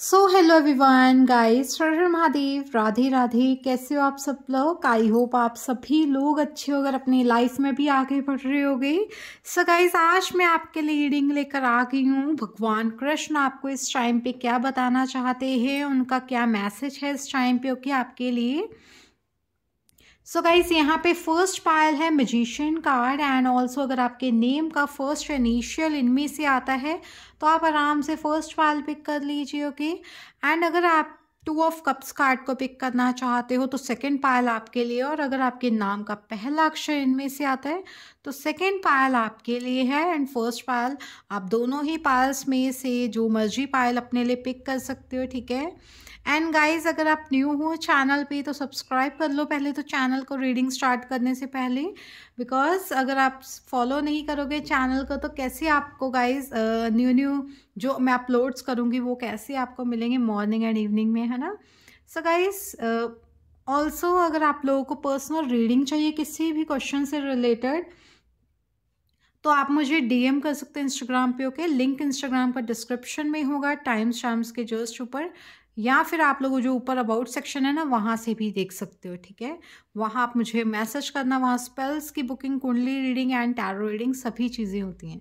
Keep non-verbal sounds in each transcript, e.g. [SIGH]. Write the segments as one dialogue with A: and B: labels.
A: सो hello everyone guys guys Mahadev Radhe Radhe कैसे हो आप सब लोग आई होप आप सभी लोग अच्छे हो अगर अपनी लाइफ में भी आगे बढ़ रहे होगे सो गाइस आज मैं आपके लिए रीडिंग लेकर आ गई हूँ भगवान कृष्ण आपको इस टाइम पे क्या बताना चाहते हैं उनका क्या मैसेज है इस टाइम पे ओके आपके लिए सो गाइज यहाँ पे फर्स्ट पायल है मजिशियन कार्ड एंड ऑल्सो अगर आपके नेम का फर्स्ट इनिशियल इनमें से आता है तो आप आराम से फर्स्ट पायल पिक कर लीजिए ओके एंड अगर आप टू ऑफ कप्स कार्ड को पिक करना चाहते हो तो सेकंड पायल आपके लिए और अगर आपके नाम का पहला अक्षर इनमें से आता है तो सेकेंड पायल आपके लिए है एंड फर्स्ट पायल आप दोनों ही पायल्स में से जो मर्जी पायल अपने लिए पिक कर सकते हो ठीक है एंड गाइज अगर आप न्यू हो चैनल पे तो सब्सक्राइब कर लो पहले तो चैनल को रीडिंग स्टार्ट करने से पहले बिकॉज अगर आप फॉलो नहीं करोगे चैनल को तो कैसे आपको गाइज न्यू न्यू जो मैं अपलोड्स करूँगी वो कैसे आपको मिलेंगे मॉर्निंग एंड इवनिंग में है ना सो गाइज ऑल्सो अगर आप लोगों को पर्सनल रीडिंग चाहिए किसी भी क्वेश्चन से रिलेटेड तो आप मुझे डीएम कर सकते हैं इंस्टाग्राम पे ओके लिंक इंस्टाग्राम का डिस्क्रिप्शन में होगा टाइम्स शाम्स के जस्ट ऊपर या फिर आप लोग जो ऊपर अबाउट सेक्शन है ना वहाँ से भी देख सकते हो ठीक है वहाँ आप मुझे मैसेज करना वहाँ स्पेल्स की बुकिंग कुंडली रीडिंग एंड टैरो रीडिंग सभी चीज़ें होती हैं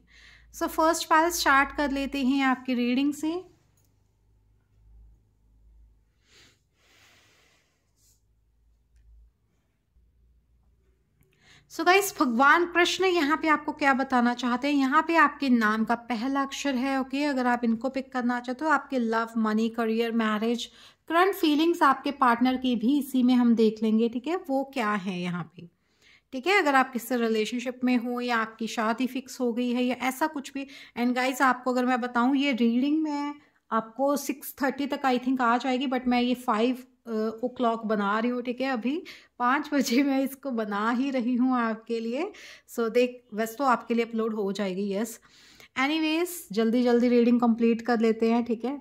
A: सो फर्स्ट पाल स्टार्ट कर लेते हैं आपकी रीडिंग से सो गाइस भगवान कृष्ण यहाँ पे आपको क्या बताना चाहते हैं यहाँ पे आपके नाम का पहला अक्षर है ओके okay? अगर आप इनको पिक करना चाहते हो आपके love money career marriage current feelings आपके पार्टनर की भी इसी में हम देख लेंगे ठीक है वो क्या है यहाँ पे ठीक है अगर आप किससे रिलेशनशिप में हो या आपकी शादी फिक्स हो गई है या ऐसा कुछ भी एंड गाइज आपको अगर मैं बताऊँ ये रीडिंग में आपको सिक्स थर्टी तक आई थिंक आ जाएगी बट मैं ये फाइव ओ क्लॉक बना रही हूँ ठीक है अभी पाँच बजे [LAUGHS] मैं इसको बना ही रही हूँ आपके लिए सो so, देख वैसे तो आपके लिए अपलोड हो जाएगी यस एनीवेज जल्दी जल्दी रीडिंग कंप्लीट कर लेते हैं ठीक है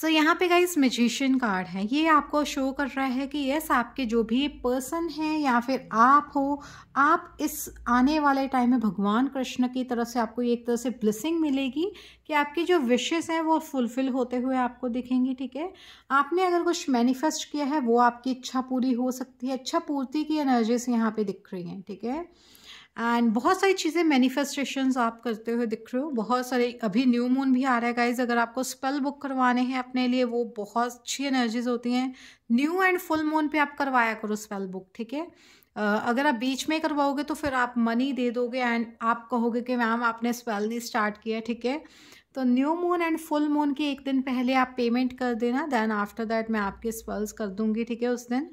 A: सो so, यहाँ पे गाइस मजिशियन कार्ड है ये आपको शो कर रहा है कि यस आपके जो भी पर्सन हैं या फिर आप हो आप इस आने वाले टाइम में भगवान कृष्ण की तरफ से आपको एक तरह से ब्लेसिंग मिलेगी कि आपकी जो विशेस हैं वो फुलफ़िल होते हुए आपको दिखेंगी ठीक है आपने अगर कुछ मैनिफेस्ट किया है वो आपकी इच्छा पूरी हो सकती है इच्छा पूर्ति की एनर्जीज यहाँ पर दिख रही हैं ठीक है थीके? एंड बहुत सारी चीज़ें मैनिफेस्टेशंस आप करते हुए दिख रहे हो बहुत सारे अभी न्यू मून भी आ रहा है गाइज अगर आपको स्पेल बुक करवाने हैं अपने लिए वो बहुत अच्छी एनर्जीज होती हैं न्यू एंड फुल मून पे आप करवाया करो स्पेल बुक ठीक है अगर आप बीच में करवाओगे तो फिर आप मनी दे दोगे एंड आप कहोगे कि मैम आपने स्पेल नहीं स्टार्ट किया ठीक है तो new moon and full moon के एक दिन पहले आप पेमेंट कर देना देन आफ्टर दैट मैं आपके स्पेल्स कर दूंगी ठीक है उस दिन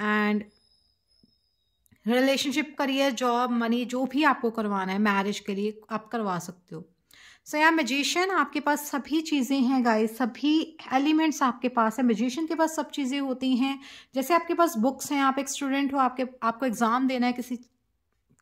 A: and relationship career job money जो भी आपको करवाना है मैरिज के लिए आप करवा सकते हो सो या मेजिशियन आपके पास सभी चीज़ें हैं गाइस सभी एलिमेंट्स आपके पास है मेजिशियन के पास सब चीज़ें होती हैं जैसे आपके पास बुक्स हैं आप एक स्टूडेंट हो आपके आपको एग्ज़ाम देना है किसी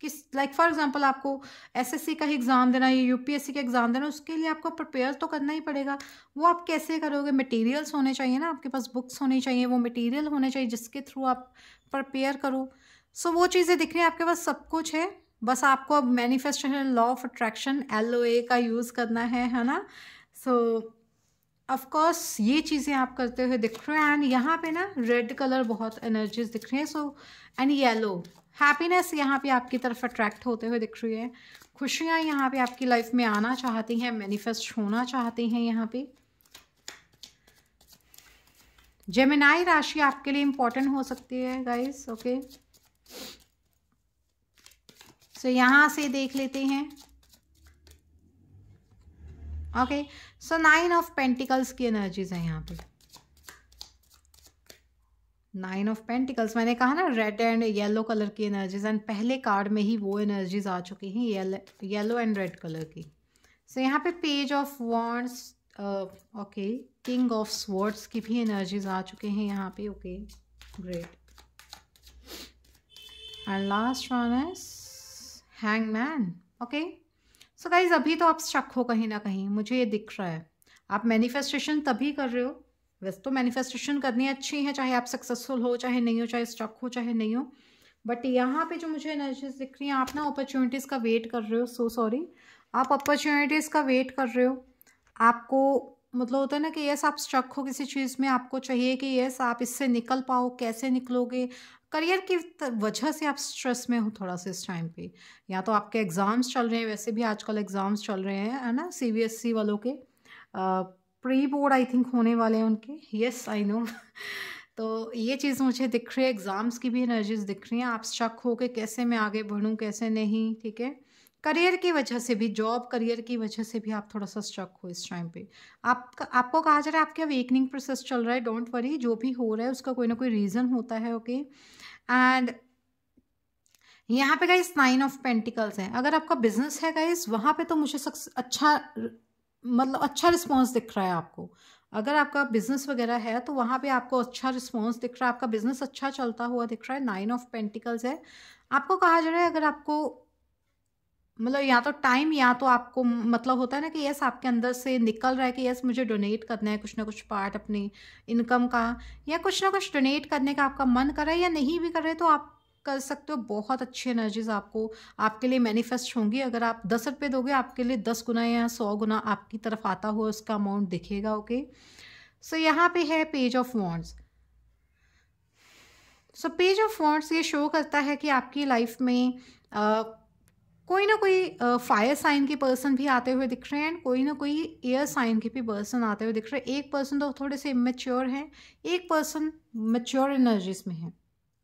A: किस लाइक फॉर एग्जांपल आपको एसएससी का ही एग्ज़ाम देना या यूपीएससी का एग्ज़ाम देना उसके लिए आपको प्रिपेयर तो करना ही पड़ेगा वो आप कैसे करोगे मटेरियल्स होने चाहिए ना आपके पास बुक्स होने चाहिए वो मटेरियल होने चाहिए जिसके थ्रू आप प्रपेयर करो सो so, वो चीज़ें दिख रही हैं आपके पास सब कुछ है बस आपको अब manifestation law of attraction L O A का यूज़ करना है है ना सो ऑफकोर्स ये चीज़ें आप करते हुए दिख रहे हैं एंड यहाँ पे ना रेड कलर बहुत एनर्जीज दिख रही हैं सो एंड येलो हैप्पीनेस यहाँ पे आपकी तरफ अट्रैक्ट होते हुए दिख रही है खुशियाँ यहाँ पे आपकी लाइफ में आना चाहती हैं मैनिफेस्ट होना चाहती हैं यहाँ पे जेमिनाई राशि आपके लिए इम्पोर्टेंट हो सकती है guys okay okay? So so, यहां से देख लेते हैं okay so nine of pentacles की एनर्जीज है यहाँ पे नाइन ऑफ पेंटिकल्स मैंने कहा ना रेड एंड येलो कलर की एनर्जीज एंड पहले कार्ड में ही वो एनर्जीज आ चुकी हैं येलो एंड रेड कलर की सो so, यहाँ पे page of wands okay king of swords की भी एनर्जीज आ चुके हैं यहाँ पे okay great and last one is hang man okay so guys अभी तो आप शक हो कहीं ना कहीं मुझे ये दिख रहा है आप मैनिफेस्टेशन तभी कर रहे हो वैसे तो मैनिफेस्टेशन करनी अच्छी है चाहे आप सक्सेसफुल हो चाहे नहीं हो चाहे स्टक हो चाहे नहीं हो बट यहाँ पे जो मुझे एनर्जीज दिख रही हैं आप ना अपॉर्चुनिटीज़ का वेट कर रहे हो सो so सॉरी आप अपॉर्चुनिटीज़ का वेट कर रहे हो आपको मतलब होता है ना कि यस आप स्ट्रक हो किसी चीज़ में आपको चाहिए कि यस आप इससे निकल पाओ कैसे निकलोगे करियर की वजह से आप स्ट्रेस में हो थोड़ा सा इस टाइम पे या तो आपके एग्ज़ाम्स चल रहे हैं वैसे भी आजकल एग्ज़ाम्स चल रहे हैं है ना सी e वालों के प्री बोर्ड आई थिंक होने वाले हैं उनके येस आई नो तो ये चीज़ मुझे दिख रही है एग्ज़ाम्स की भी एनर्जीज दिख रही हैं आप शक हो के कैसे मैं आगे बढ़ूँ कैसे नहीं ठीक है करियर की वजह से भी जॉब करियर की वजह से भी आप थोड़ा सा स्ट्रक हो इस टाइम पे आप आपको कहा जा रहा है आपके अवेकनिंग प्रोसेस चल रहा है डोंट वरी जो भी हो रहा है उसका कोई ना कोई रीज़न होता है ओके okay? एंड यहाँ पे गाइस नाइन ऑफ पेंटिकल्स हैं अगर आपका बिजनेस है गाइस वहाँ पे तो मुझे सक्स अच्छा मतलब अच्छा रिस्पॉन्स दिख रहा है आपको अगर आपका बिजनेस वगैरह है तो वहाँ पे आपको अच्छा रिस्पॉन्स दिख रहा है आपका बिजनेस अच्छा चलता हुआ दिख रहा है नाइन ऑफ पेंटिकल्स है आपको कहा जा रहा है अगर आपको मतलब या तो टाइम या तो आपको मतलब होता है ना कि यस आपके अंदर से निकल रहा है कि यस मुझे डोनेट करना है कुछ ना कुछ पार्ट अपनी इनकम का या कुछ ना कुछ डोनेट करने का आपका मन कर रहा है या नहीं भी कर रहे तो आप कर सकते हो बहुत अच्छी एनर्जीज आपको आपके लिए मैनिफेस्ट होंगी अगर आप दस रुपये दोगे आपके लिए दस गुना या सौ गुना आपकी तरफ आता हुआ उसका अमाउंट दिखेगा ओके सो यहाँ पे है page of wands so page of wands ये शो करता है कि आपकी लाइफ में uh, कोई ना कोई फायर साइन के पर्सन भी आते हुए दिख रहे हैं एंड कोई ना कोई एयर साइन के भी पर्सन आते हुए दिख रहे हैं एक पर्सन तो थोड़े से इमेच्योर हैं एक पर्सन मेच्योर एनर्जीज में है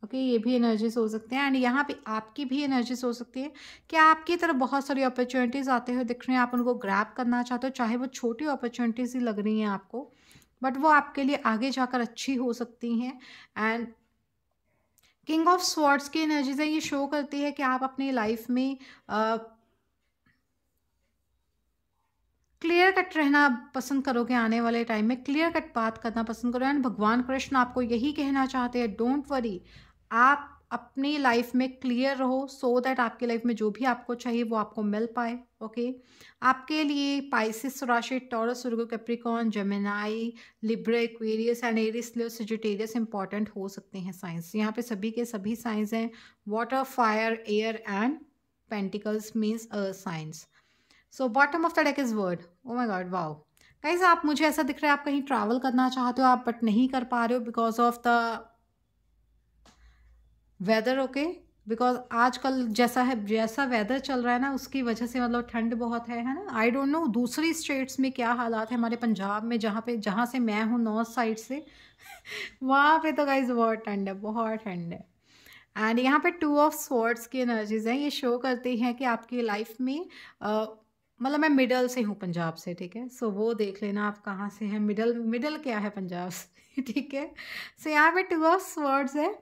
A: ओके okay, ये भी एनर्जीज हो सकते हैं एंड यहाँ पे आपकी भी एनर्जीज हो सकती है कि आपकी तरफ बहुत सारी अपॉर्चुनिटीज़ आते हुए दिख रहे हैं आप उनको ग्रैप करना चाहते हो चाहे वो छोटी अपॉर्चुनिटीज़ ही लग रही हैं आपको बट वो आपके लिए आगे जाकर अच्छी हो सकती हैं एंड किंग ऑफ स्वॉर्ड्स की एनर्जीज है ये शो करती है कि आप अपनी लाइफ में क्लियर कट रहना पसंद करोगे आने वाले टाइम में क्लियर कट बात करना पसंद करोगे एंड भगवान कृष्ण आपको यही कहना चाहते हैं डोंट वरी आप अपनी लाइफ में क्लियर रहो सो so दैट आपकी लाइफ में जो भी आपको चाहिए वो आपको मिल पाए ओके okay? आपके लिए पाइसिस राशि Taurus Virgo Capricorn Gemini Libra Aquarius and Aries Sagittarius important हो सकते हैं साइंस यहाँ पे सभी के सभी साइंस हैं water fire air and pentacles means a signs so bottom of the deck is world oh my god wow कहीं आप मुझे ऐसा दिख रहा है आप कहीं ट्रैवल करना चाहते हो आप बट नहीं कर पा रहे हो because of the weather okay because आजकल जैसा है जैसा वेदर चल रहा है ना उसकी वजह से मतलब ठंड बहुत है है ना आई डोंट नो दूसरी स्टेट्स में क्या हालात है हमारे पंजाब में जहाँ पे जहाँ से मैं हूँ नॉर्थ साइड से [LAUGHS] वहाँ पे तो गाइज बहुत ठंड है बहुत ठंड है एंड यहाँ पे टू ऑफ स्वॉर्ड्स की एनर्जीज हैं ये शो करती हैं कि आपकी लाइफ में मतलब मैं मिडल से हूँ पंजाब से ठीक है सो so, वो देख लेना आप कहाँ से हैं मिडल मिडल क्या है पंजाब से [LAUGHS] ठीक है सो so, यहाँ पे टू ऑफ स्वॉर्ड्स है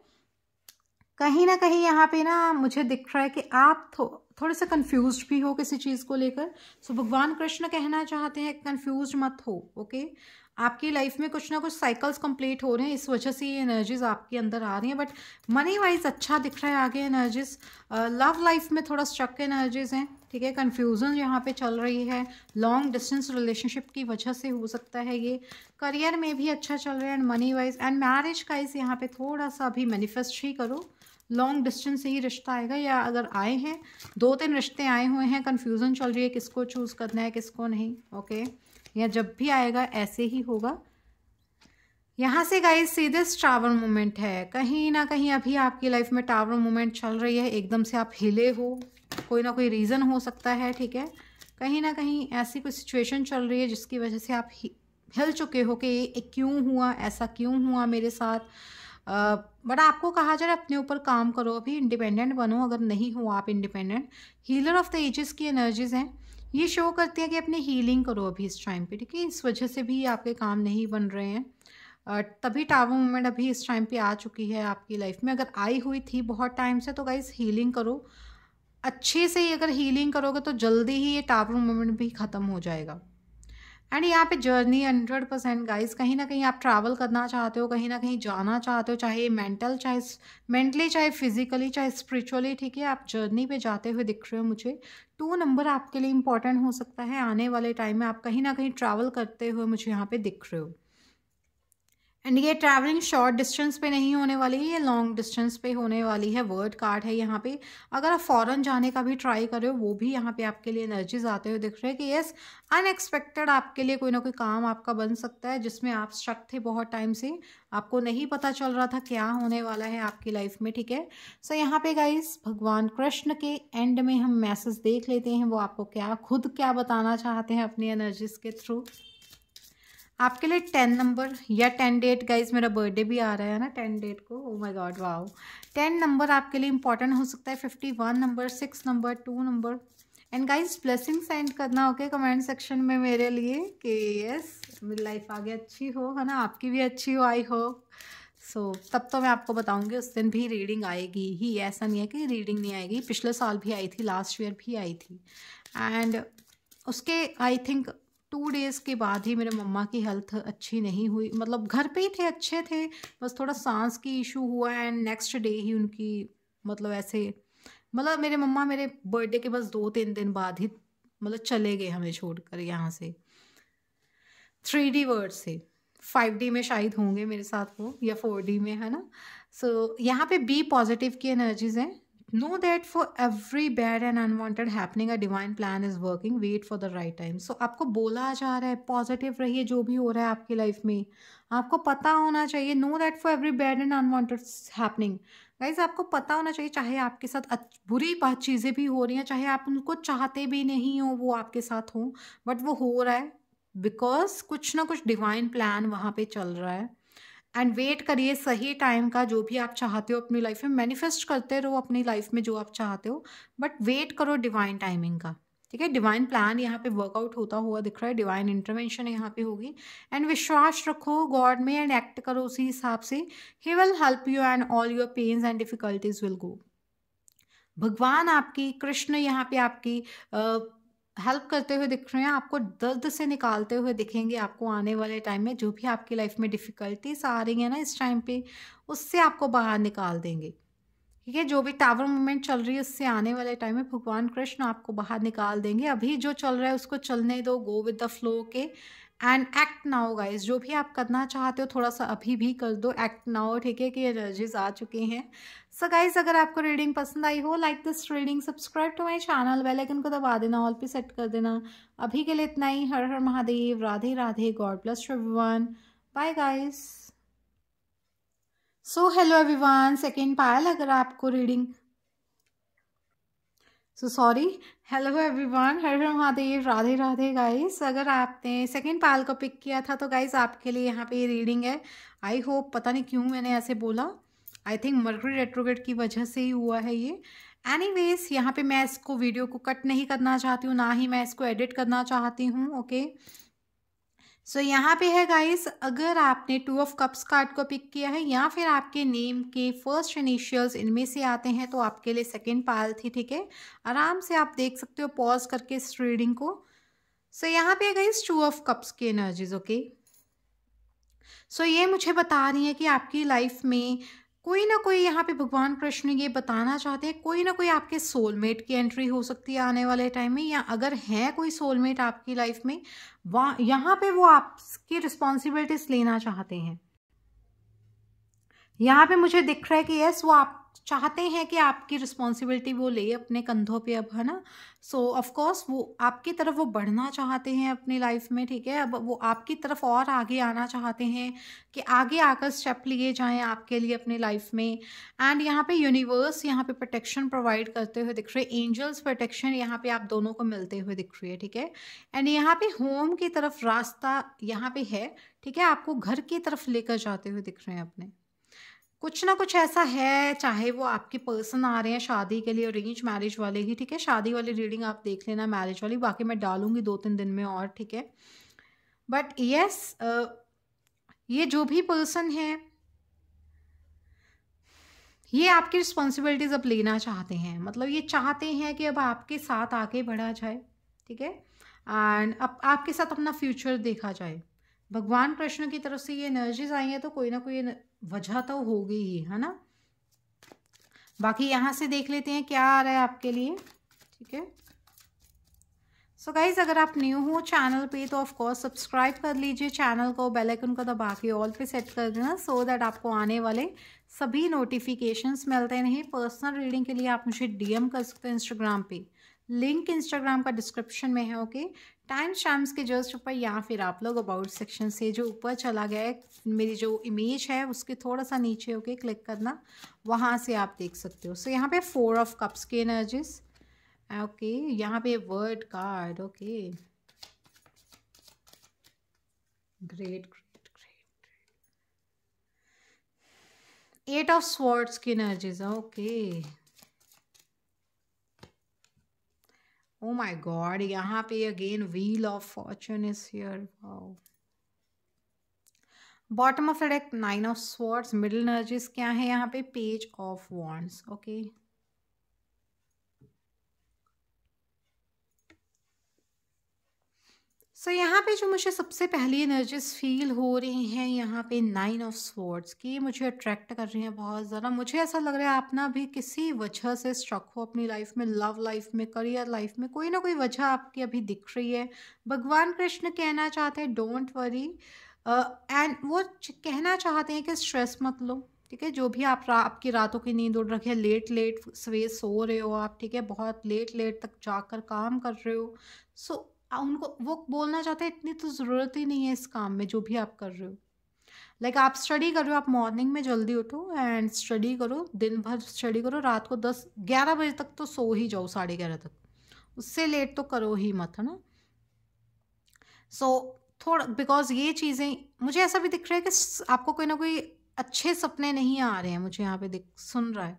A: कहीं ना कहीं यहाँ पे ना मुझे दिख रहा है कि आप थो, थोड़े से कंफ्यूज भी हो किसी चीज़ को लेकर सो so, भगवान कृष्ण कहना चाहते हैं कंफ्यूज मत हो ओके okay? आपकी लाइफ में कुछ ना कुछ साइकिल्स कंप्लीट हो रहे हैं इस वजह से ये एनर्जीज आपके अंदर आ रही हैं बट मनी वाइज अच्छा दिख रहा है आगे एनर्जीज लव लाइफ में थोड़ा स्ट्रक एनर्जीज हैं ठीक है कन्फ्यूज़न यहाँ पे चल रही है लॉन्ग डिस्टेंस रिलेशनशिप की वजह से हो सकता है ये करियर में भी अच्छा चल रहा है and money wise and marriage का इस यहाँ पे थोड़ा सा भी मैनिफेस्ट ही करो लॉन्ग डिस्टेंस से ही रिश्ता आएगा या अगर आए हैं दो तीन रिश्ते आए हुए हैं कन्फ्यूज़न चल रही है किसको चूज़ करना है किसको नहीं ओके या जब भी आएगा ऐसे ही होगा यहाँ से गाइस सीधे टावर मोमेंट है कहीं ना कहीं अभी आपकी लाइफ में टावर मोमेंट चल रही है एकदम से आप हिले हो कोई ना कोई रीज़न हो सकता है ठीक है कहीं ना कहीं ऐसी कोई सिचुएशन चल रही है जिसकी वजह से आप हिल चुके हो कि ये क्यों हुआ ऐसा क्यों हुआ मेरे साथ बट आपको कहा जा रहा है अपने ऊपर काम करो अभी इंडिपेंडेंट बनो अगर नहीं हो आप independent healer of the ages की एनर्जीज हैं ये शो करती हैं कि अपनी हीलिंग करो अभी इस टाइम पे ठीक है इस वजह से भी आपके काम नहीं बन रहे हैं तभी टावर मोमेंट अभी इस टाइम पे आ चुकी है आपकी लाइफ में अगर आई हुई थी बहुत टाइम से तो गाइज हीलिंग करो अच्छे से ही अगर हीलिंग करोगे तो जल्दी ही ये टावर मोमेंट भी ख़त्म हो जाएगा एंड यहाँ पे जर्नी हंड्रेड परसेंट गाइज कहीं ना कहीं आप ट्रैवल करना चाहते हो कहीं ना कहीं जाना चाहते हो चाहे मेंटल चाहे मेंटली चाहे फिजिकली चाहे स्पिरिचुअली ठीक है आप जर्नी पे जाते हुए दिख रहे हो मुझे टू नंबर आपके लिए इंपॉर्टेंट हो सकता है आने वाले टाइम में आप कहीं ना कहीं ट्रैवल करते हुए मुझे यहाँ पे दिख रहे हो एंड ये ट्रैवलिंग शॉर्ट डिस्टेंस पे नहीं होने वाली है ये लॉन्ग डिस्टेंस पे होने वाली है वर्ड कार्ड है यहाँ पे अगर आप फ़ॉरन जाने का भी ट्राई कर रहे हो वो भी यहाँ पे आपके लिए एनर्जीज आते हुए दिख रहे हैं कि येस अनएक्सपेक्टेड आपके लिए कोई ना कोई काम आपका बन सकता है जिसमें आप शक थे बहुत टाइम से आपको नहीं पता चल रहा था क्या होने वाला है आपकी लाइफ में ठीक है सो so, यहाँ पे गाइज भगवान कृष्ण के एंड में हम मैसेज देख लेते हैं वो आपको क्या खुद क्या बताना चाहते हैं अपनी एनर्जीज के थ्रू आपके लिए टेन नंबर या टेन डेट गाइज मेरा बर्थडे भी आ रहा है ना टेन डेट को oh my god wow ten number आपके लिए इंपॉर्टेंट हो सकता है fifty one number six number two number and guys blessing send करना ओके कमेंट सेक्शन में मेरे लिए कि यस मेरी लाइफ आगे अच्छी हो है ना आपकी भी अच्छी हो आई हो सो so, तब तो मैं आपको बताऊंगी उस दिन भी रीडिंग आएगी ही ऐसा नहीं है कि रीडिंग नहीं आएगी पिछले साल भी आई थी लास्ट ईयर भी आई थी एंड उसके आई थिंक टू डेज़ के बाद ही मेरे मम्मा की हेल्थ अच्छी नहीं हुई मतलब घर पे ही थे अच्छे थे बस थोड़ा सांस की इशू हुआ एंड नेक्स्ट डे ही उनकी मतलब ऐसे मतलब मेरे मम्मा मेरे बर्थडे के बस दो तीन दिन बाद ही मतलब चले गए हमें छोड़ कर यहाँ से थ्री डी वर्ड से फाइव डी में शायद होंगे मेरे साथ वो या फोर डी में है ना सो so, यहाँ पे बी पॉजिटिव की एनर्जीज हैं know that for every bad and unwanted happening a divine plan is working wait for the right time so आपको बोला जा रहा है पॉजिटिव रहिए जो भी हो रहा है आपकी लाइफ में आपको पता होना चाहिए know that for every bad and unwanted happening guys आपको पता होना चाहिए चाहे आपके साथ बुरी बात चीज़ें भी हो रही हैं चाहे आप उनको चाहते भी नहीं हो वो आपके साथ हों बट वो हो रहा है बिकॉज कुछ ना कुछ डिवाइन प्लान वहाँ पे चल रहा है एंड वेट करिए सही टाइम का जो भी आप चाहते हो अपनी लाइफ में मैनिफेस्ट करते रहो अपनी लाइफ में जो आप चाहते हो बट वेट करो डिवाइन टाइमिंग का ठीक है डिवाइन प्लान यहाँ पे वर्कआउट होता हुआ दिख रहा है डिवाइन इंटरवेंशन यहाँ पे होगी एंड विश्वास रखो गॉड में एंड एक्ट करो उसी हिसाब से ही will help you and all your pains and difficulties will go भगवान आपकी कृष्ण यहाँ पे आपकी हेल्प करते हुए दिख रहे हैं आपको दर्द से निकालते हुए दिखेंगे आपको आने वाले टाइम में जो भी आपकी लाइफ में डिफ़िकल्टीज आ रही है ना इस टाइम पे उससे आपको बाहर निकाल देंगे ठीक है जो भी टावर मूवमेंट चल रही है उससे आने वाले टाइम में भगवान कृष्ण आपको बाहर निकाल देंगे अभी जो चल रहा है उसको चलने दो गो विद द फ्लो के एंड एक्ट नाउ गाइज जो भी आप करना चाहते हो थोड़ा सा अभी भी कर दो एक्ट नाउ ठीक है कि एनर्जीज आ चुके हैं सो गाइज अगर आपको रीडिंग पसंद आई हो like this reading subscribe to my channel bell icon को दबा देना ऑल पे सेट कर देना अभी के लिए इतना ही Har Har Mahadev Radhe Radhe God bless everyone bye guys so hello everyone second pile अगर आपको reading so sorry hello everyone Har Har Mahadev Radhe Radhe guys अगर आपने सेकंड पायल को पिक किया था तो गाइस आपके लिए यहाँ पे रीडिंग है आई होप पता नहीं क्यों मैंने ऐसे बोला आई थिंक मर्करी रेट्रोगेट की वजह से ही हुआ है ये एनी वेज यहाँ पर मैं इसको वीडियो को कट नहीं करना चाहती हूँ ना ही मैं इसको एडिट करना चाहती हूँ ओके सो यहाँ पे है गाइस अगर आपने टू ऑफ कप्स कार्ड को पिक किया है या फिर आपके नेम के फर्स्ट इनिशियल्स इनमें से आते हैं तो आपके लिए सेकेंड पाल थी ठीक है आराम से आप देख सकते हो पॉज करके इस रीडिंग को सो so, यहाँ पे है गाइस टू ऑफ कप्स की एनर्जीज ओके सो ये मुझे बता रही है कि आपकी लाइफ में कोई ना कोई यहाँ पे भगवान कृष्ण ये बताना चाहते हैं कोई ना कोई आपके सोलमेट की एंट्री हो सकती है आने वाले टाइम में या अगर है कोई सोलमेट आपकी लाइफ में वहाँ यहाँ पे वो आपकी रिस्पॉन्सिबिलिटीज लेना चाहते हैं यहाँ पे मुझे दिख रहा है कि यस वो आप चाहते हैं कि आपकी रिस्पॉन्सिबिलिटी वो ले अपने कंधों पे अब है ना सो ऑफ़ ऑफकोर्स वो आपकी तरफ वो बढ़ना चाहते हैं अपनी लाइफ में ठीक है अब वो आपकी तरफ और आगे आना चाहते हैं कि आगे आकर स्टेप लिए जाएं आपके लिए अपनी लाइफ में एंड यहाँ पे यूनिवर्स यहाँ पे प्रोटेक्शन प्रोवाइड करते हुए दिख रहे हैं एंजल्स प्रोटेक्शन यहाँ पे आप दोनों को मिलते हुए दिख रही है ठीक है एंड यहाँ पे होम की तरफ रास्ता यहाँ पे है ठीक है आपको घर की तरफ लेकर जाते हुए दिख रहे हैं अपने कुछ ना कुछ ऐसा है चाहे वो आपके पर्सन आ रहे हैं शादी के लिए अरेंज मैरिज वाले ही ठीक है शादी वाली रीडिंग आप देख लेना मैरिज वाली बाकी मैं डालूंगी दो तीन दिन में और ठीक है बट यस yes, ये जो भी पर्सन है ये आपकी रिस्पॉन्सिबिलिटीज़ अब लेना चाहते हैं मतलब ये चाहते हैं कि अब आपके साथ आगे बढ़ा जाए ठीक है एंड अब आपके साथ अपना फ्यूचर देखा जाए भगवान कृष्ण की तरफ से ये एनर्जीज आई है तो कोई ना कोई वजह तो होगी ही है ना बाकी यहां से देख लेते हैं क्या आ रहा है आपके लिए ठीक है सो गाइज़ अगर आप न्यू हो चैनल पे तो ऑफ कोर्स सब्सक्राइब कर लीजिए चैनल को बेल आइकन को दबा के ऑल पे सेट कर देना सो so दैट आपको आने वाले सभी नोटिफिकेशंस मिलते रहें पर्सनल रीडिंग के लिए आप मुझे डीएम कर सकते हैं इंस्टाग्राम पे लिंक इंस्टाग्राम का डिस्क्रिप्शन में है ओके टाइम शाम्स के जस्ट ऊपर या फिर आप लोग अबाउट सेक्शन से जो ऊपर चला गया है मेरी जो इमेज है उसके थोड़ा सा नीचे ओके क्लिक करना वहाँ से आप देख सकते हो सो so, यहाँ पे फोर ऑफ कप्स के एनर्जीज ओके यहाँ पे world card okay great great great eight of swords की energies okay oh my god यहाँ पे again wheel of fortune is here wow bottom of the deck nine of swords middle energies क्या है यहाँ पे page of wands okay so so, यहाँ पे जो मुझे सबसे पहली एनर्जीज फील हो रही हैं यहाँ पे नाइन ऑफ स्वॉर्ड्स की मुझे अट्रैक्ट कर रही हैं बहुत ज़्यादा मुझे ऐसा लग रहा है आप ना भी किसी वजह से स्ट्रक हो अपनी लाइफ में लव लाइफ में करियर लाइफ में कोई ना कोई वजह आपकी अभी दिख रही है भगवान कृष्ण कहना चाहते हैं डोंट वरी एंड वो कहना चाहते हैं कि स्ट्रेस मत लो ठीक है जो भी आप रा, आपकी रातों की नींद उड़ रखी है लेट लेट सवेर सो रहे हो आप ठीक है बहुत लेट लेट तक जाकर काम कर रहे हो सो so, उनको वो बोलना चाहते हैं इतनी तो ज़रूरत ही नहीं है इस काम में जो भी आप कर रहे हो लाइक like, आप स्टडी करो आप मॉर्निंग में जल्दी उठो एंड स्टडी करो दिन भर स्टडी करो रात को दस ग्यारह बजे तक तो सो ही जाओ साढ़े ग्यारह तक उससे लेट तो करो ही मत है ना सो so, थोड़ा बिकॉज ये चीज़ें मुझे ऐसा भी दिख रहा है कि आपको कोई ना कोई अच्छे सपने नहीं आ रहे हैं मुझे यहाँ पे दिख सुन रहा है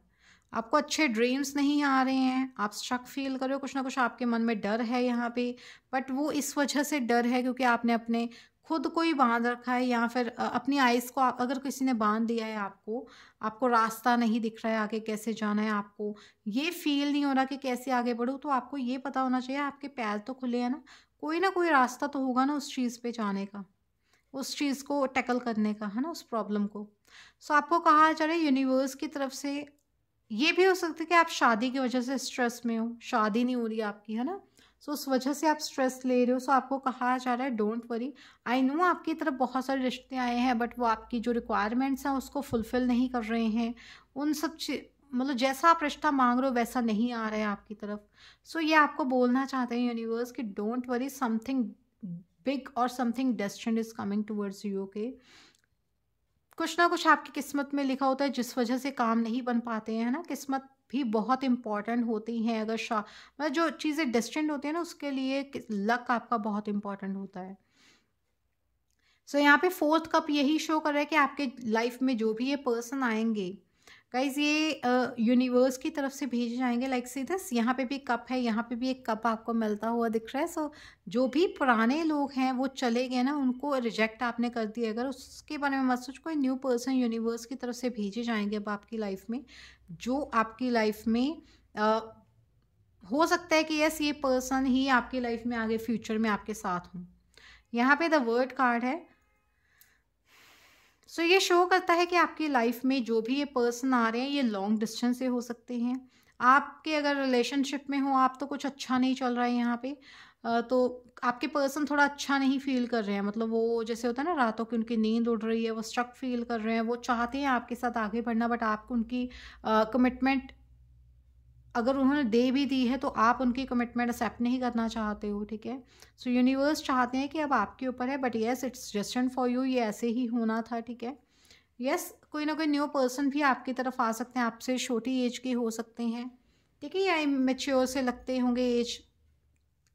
A: आपको अच्छे ड्रीम्स नहीं आ रहे हैं आप शक फील कर रहे हो कुछ ना कुछ आपके मन में डर है यहाँ पे बट वो इस वजह से डर है क्योंकि आपने अपने खुद को ही बांध रखा है या फिर अपनी आइज़ को आप अगर किसी ने बांध दिया है आपको आपको रास्ता नहीं दिख रहा है आगे कैसे जाना है आपको ये फील नहीं हो रहा कि कैसे आगे बढ़ूँ तो आपको ये पता होना चाहिए आपके पैर तो खुले हैं ना कोई ना कोई रास्ता तो होगा ना उस चीज़ पे जाने का उस चीज़ को टैकल करने का है ना उस प्रॉब्लम को सो so, आपको कहा जा रहा है यूनिवर्स की तरफ से ये भी हो सकता है कि आप शादी की वजह से स्ट्रेस में हो शादी नहीं हो रही आपकी है ना सो so, उस वजह से आप स्ट्रेस ले रहे हो सो so, आपको कहा जा रहा है डोंट वरी आई नो आपकी तरफ बहुत सारे रिश्ते आए हैं बट वो आपकी जो रिक्वायरमेंट्स हैं उसको फुलफ़िल नहीं कर रहे हैं उन सब मतलब जैसा आप रिश्ता मांग रहे हो वैसा नहीं आ रहा है आपकी तरफ सो so, ये आपको बोलना चाहते हैं यूनिवर्स कि डोंट वरी समथिंग बिग और something destined is coming towards you okay कुछ ना कुछ आपकी किस्मत में लिखा होता है जिस वजह से काम नहीं बन पाते हैं ना किस्मत भी बहुत इंपॉर्टेंट होती हैं अगर शा मतलब जो चीज़ें डिस्टेंट होती हैं ना उसके लिए लक आपका बहुत इंपॉर्टेंट होता है सो so, यहाँ पे फोर्थ कप यही शो कर रहा है कि आपके लाइफ में जो भी ये पर्सन आएंगे गाइज ये यूनिवर्स की तरफ से भेजे जाएंगे लाइक सी दिस यहाँ पे भी कप है यहाँ पे भी एक कप आपको मिलता हुआ दिख रहा है सो so, जो भी पुराने लोग हैं वो चले गए ना उनको रिजेक्ट आपने कर दिया अगर उसके बारे में मत सोच कोई न्यू पर्सन यूनिवर्स की तरफ से भेजे जाएंगे अब आपकी लाइफ में जो आपकी लाइफ में आ, हो सकता है कि यस ये पर्सन ही आपकी लाइफ में आगे फ्यूचर में आपके साथ हूँ यहाँ पे द वर्ड कार्ड है सो ये शो करता है कि आपकी लाइफ में जो भी ये पर्सन आ रहे हैं ये लॉन्ग डिस्टेंस से हो सकते हैं आपके अगर रिलेशनशिप में हो आप तो कुछ अच्छा नहीं चल रहा है यहाँ पे तो आपके पर्सन थोड़ा अच्छा नहीं फील कर रहे हैं मतलब वो जैसे होता है ना रातों की उनकी नींद उड़ रही है वो स्ट्रक फील कर रहे हैं वो चाहते हैं आपके साथ आगे बढ़ना बट आपको उनकी कमिटमेंट अगर उन्होंने दे भी दी है तो आप उनकी कमिटमेंट एक्सेप्ट नहीं करना चाहते हो ठीक है सो यूनिवर्स चाहते हैं कि अब आपके ऊपर है but yes it's just in for you ये ऐसे ही होना था ठीक है येस yes, कोई ना कोई न्यू पर्सन भी आपकी तरफ आ सकते हैं आपसे छोटी एज के हो सकते हैं ठीक है या मेच्योर से लगते होंगे एज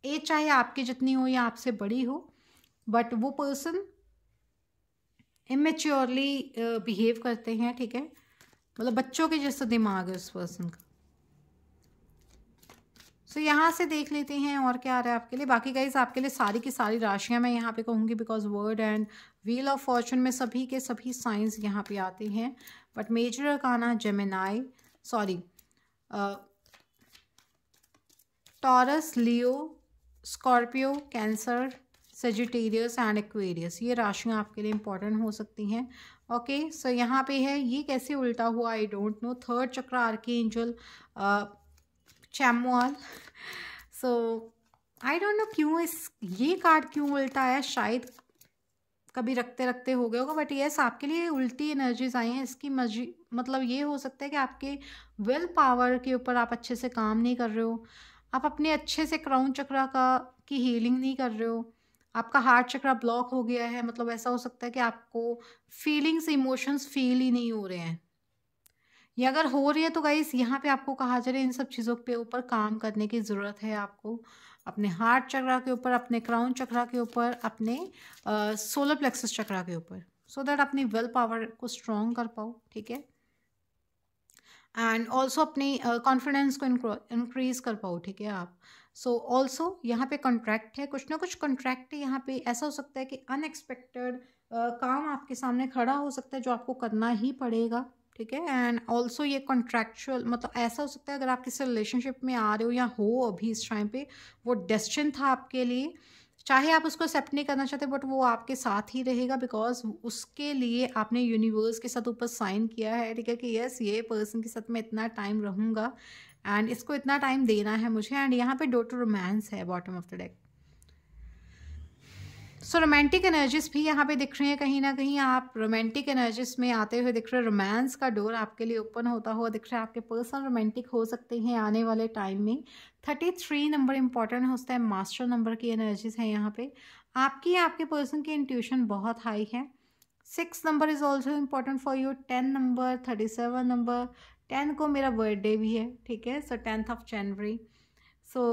A: एज चाहे आपकी जितनी हो या आपसे बड़ी हो बट वो पर्सन इमेच्योरली बिहेव करते हैं ठीक है मतलब बच्चों के जैसा दिमाग है उस पर्सन का सो so, यहाँ से देख लेते हैं और क्या आ रहा है आपके लिए बाकी गाइज आपके लिए सारी की सारी राशियाँ मैं यहाँ पे कहूँगी because world and wheel of fortune में सभी के सभी साइंस यहाँ पे आते हैं बट मेजर काना Gemini sorry Taurus Leo Scorpio Cancer Sagittarius and Aquarius ये राशियाँ आपके लिए इंपॉर्टेंट हो सकती हैं ओके सो यहाँ पे है ये कैसे उल्टा हुआ I don't know third chakra archangel Chamuel so I don't know क्यों इस ये कार्ड क्यों उल्टा आया शायद कभी रखते रखते हो गए होगा बट येस आपके लिए उल्टी एनर्जीज आई हैं इसकी मर्जी मतलब ये हो सकता है कि आपके विल पावर के ऊपर आप अच्छे से काम नहीं कर रहे हो आप अपने अच्छे से क्राउन चक्रा का की हीलिंग नहीं कर रहे हो आपका हार्ट चक्रा ब्लॉक हो गया है मतलब ऐसा हो सकता है कि आपको फीलिंग्स इमोशंस फील ही नहीं हो रहे हैं ये अगर हो रही है तो गाइस यहाँ पे आपको कहा जा रहा है इन सब चीज़ों के ऊपर काम करने की ज़रूरत है आपको अपने हार्ट चक्रा के ऊपर अपने क्राउन चक्रा के ऊपर अपने सोलर प्लेक्सस चक्रा के ऊपर सो दैट अपनी वेल पावर को स्ट्रॉन्ग कर पाओ ठीक है एंड ऑल्सो अपनी कॉन्फिडेंस uh, को इंक्रीज कर पाओ ठीक है आप सो so ऑल्सो यहाँ पे कॉन्ट्रैक्ट है कुछ ना कुछ कॉन्ट्रैक्ट यहाँ पे ऐसा हो सकता है कि अनएक्सपेक्टेड uh, काम आपके सामने खड़ा हो सकता है जो आपको करना ही पड़ेगा ठीक है एंड ऑल्सो ये कॉन्ट्रैक्चुअल मतलब ऐसा हो सकता है अगर आप किसी रिलेशनशिप में आ रहे हो या हो अभी इस टाइम पे वो डेस्टिन था आपके लिए चाहे आप उसको एक्सेप्ट नहीं करना चाहते बट वो आपके साथ ही रहेगा बिकॉज उसके लिए आपने यूनिवर्स के साथ ऊपर साइन किया है ठीक है कि यस ये पर्सन के साथ मैं इतना टाइम रहूँगा एंड इसको इतना टाइम देना है मुझे एंड यहाँ पे डो टू रोमांस है bottom of the deck so romantic energies भी यहाँ पे दिख रही हैं कहीं ना कहीं आप रोमांटिक एनर्जीज में आते हुए दिख रहे रोमांस का डोर आपके लिए ओपन होता हुआ दिख रहा है आपके पर्सन रोमांटिक हो सकते हैं आने वाले टाइम में थर्टी थ्री नंबर इंपॉर्टेंट होता है मास्टर नंबर की एनर्जीज हैं यहाँ पे आपकी आपके पर्सन की इंट्यूशन बहुत हाई है six number is also important for you ten number thirty seven number ten को मेरा बर्थडे भी है ठीक है सो टेंथ ऑफ जनवरी सो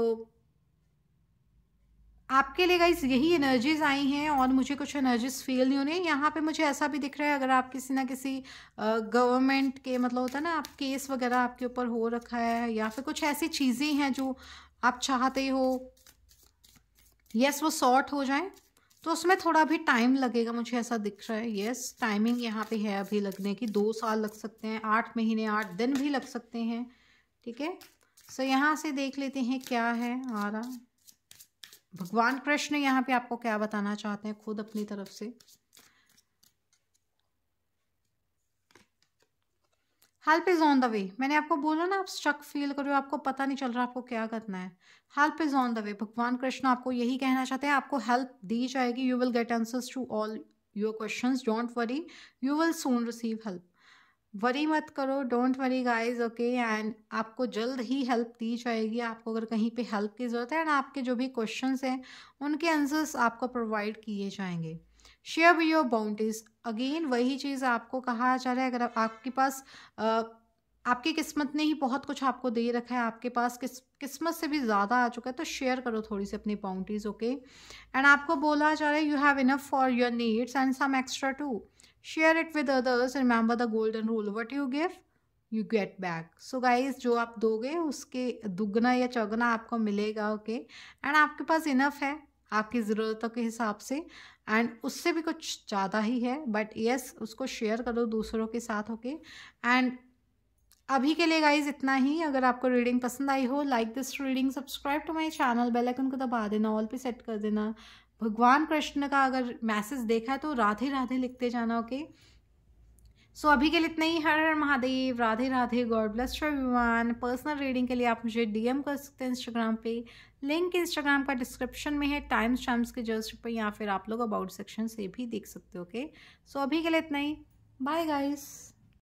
A: आपके लिए गाइज यही एनर्जीज आई हैं और मुझे कुछ एनर्जीज फील नहीं हो रही यहाँ पे मुझे ऐसा भी दिख रहा है अगर आप किसी ना किसी गवर्नमेंट के मतलब होता है ना आप केस वगैरह आपके ऊपर हो रखा है या फिर कुछ ऐसी चीज़ें हैं जो आप चाहते हो यस वो सॉर्ट हो जाए तो उसमें थोड़ा भी टाइम लगेगा मुझे ऐसा दिख रहा है यस टाइमिंग यहाँ पे है अभी लगने की दो साल लग सकते हैं आठ महीने आठ दिन भी लग सकते हैं ठीक है सो यहाँ से देख लेते हैं क्या है आ रहा भगवान कृष्ण यहाँ पे आपको क्या बताना चाहते हैं खुद अपनी तरफ से help is on the way मैंने आपको बोला ना आप स्ट्रक फील करो आपको पता नहीं चल रहा आपको क्या करना है help is on the way भगवान कृष्ण आपको यही कहना चाहते हैं आपको हेल्प दी जाएगी you will get answers to all your questions don't worry you will soon receive help worry मत करो don't worry guys okay and आपको जल्द ही हेल्प दी जाएगी आपको अगर कहीं पे हेल्प की ज़रूरत है एंड आपके जो भी क्वेश्चंस हैं उनके आंसर्स आपको प्रोवाइड किए जाएंगे शेयर योर बाउंड्रीज अगेन वही चीज़ आपको कहा जा रहा है अगर आपके पास आ, आपकी किस्मत ने ही बहुत कुछ आपको दे रखा है आपके पास किस किस्मत से भी ज़्यादा आ चुका है तो शेयर करो थोड़ी सी अपनी बाउंड्रीज ओके एंड आपको बोला जा रहा है you have enough for your needs and some extra to share it with others remember the golden rule what you give you get back so guys जो आप दोगे उसके दुगना या चौगना आपको मिलेगा ओके okay? एंड आपके पास इनफ है आपकी ज़रूरतों के हिसाब से एंड उससे भी कुछ ज़्यादा ही है बट येस yes, उसको शेयर करो दूसरों के साथ ओके okay? एंड अभी के लिए गाइज इतना ही अगर आपको रीडिंग पसंद आई हो like this reading subscribe to my channel bell icon को दबा देना ऑल पे सेट कर देना भगवान कृष्ण का अगर मैसेज देखा है तो राधे राधे लिखते जाना ओके सो so, अभी के लिए इतना ही हर हर महादेव राधे राधे गॉड ब्लस विमान पर्सनल रीडिंग के लिए आप मुझे डीएम कर सकते हैं इंस्टाग्राम पे लिंक इंस्टाग्राम का डिस्क्रिप्शन में है टाइम्स टाइम्स के जस्ट पर या फिर आप लोग अबाउट सेक्शन से भी देख सकते हो ओके सो अभी के लिए इतना ही बाय गाइस